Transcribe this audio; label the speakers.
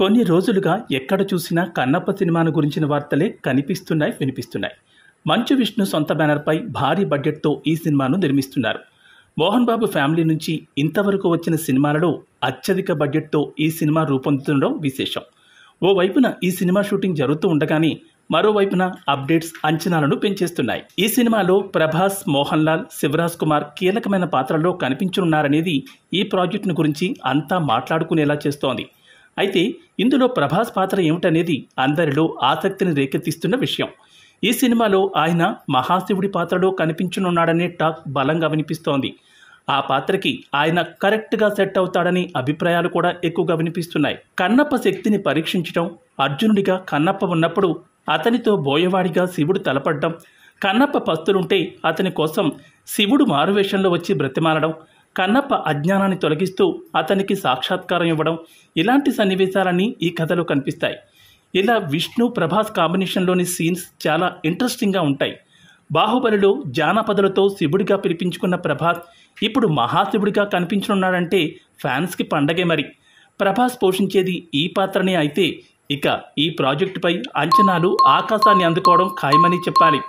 Speaker 1: కొన్ని రోజులుగా ఎక్కడ చూసినా కన్నప్ప సినిమాను గురించిన వార్తలే కనిపిస్తున్నాయి వినిపిస్తున్నాయి మంచు విష్ణు సొంత బ్యానర్పై భారీ బడ్జెట్తో ఈ సినిమాను నిర్మిస్తున్నారు మోహన్ బాబు ఫ్యామిలీ నుంచి ఇంతవరకు వచ్చిన సినిమాలలో అత్యధిక బడ్జెట్తో ఈ సినిమా రూపొందుతుండడం విశేషం ఓవైపున ఈ సినిమా షూటింగ్ జరుగుతూ ఉండగానే మరోవైపున అప్డేట్స్ అంచనాలను పెంచేస్తున్నాయి ఈ సినిమాలో ప్రభాస్ మోహన్ లాల్ శివరాజ్ కుమార్ కీలకమైన పాత్రలో కనిపించనున్నారనేది ఈ ప్రాజెక్టును గురించి అంతా మాట్లాడుకునేలా చేస్తోంది అయితే ఇందులో ప్రభాస్ పాత్ర ఏమిటనేది అందరిలో ఆసక్తిని రేకెత్తిస్తున్న విషయం ఈ సినిమాలో ఆయన మహాశివుడి పాత్రలో కనిపించనున్నాడనే టాక్ బలంగా వినిపిస్తోంది ఆ పాత్రకి ఆయన కరెక్ట్గా సెట్ అవుతాడని అభిప్రాయాలు కూడా ఎక్కువగా వినిపిస్తున్నాయి కన్నప్ప శక్తిని పరీక్షించడం అర్జునుడిగా కన్నప్ప ఉన్నప్పుడు అతనితో బోయవాడిగా శివుడు తలపడ్డం కన్నప్ప పస్తులుంటే అతని కోసం శివుడు మారువేషంలో వచ్చి బ్రతిమాలడం కన్నప్ప అజ్ఞానాన్ని తొలగిస్తూ అతనికి సాక్షాత్కారం ఇవ్వడం ఇలాంటి సన్నివేశాలన్నీ ఈ కథలో కనిపిస్తాయి ఇలా విష్ణు ప్రభాస్ కాంబినేషన్లోని సీన్స్ చాలా ఇంట్రెస్టింగ్గా ఉంటాయి బాహుబలిలో జానపదులతో శివుడిగా పిలిపించుకున్న ప్రభాస్ ఇప్పుడు మహాశివుడిగా కనిపించనున్నాడంటే ఫ్యాన్స్కి పండగే మరి ప్రభాస్ పోషించేది ఈ పాత్రనే అయితే ఇక ఈ ప్రాజెక్టుపై అంచనాలు ఆకాశాన్ని అందుకోవడం ఖాయమని చెప్పాలి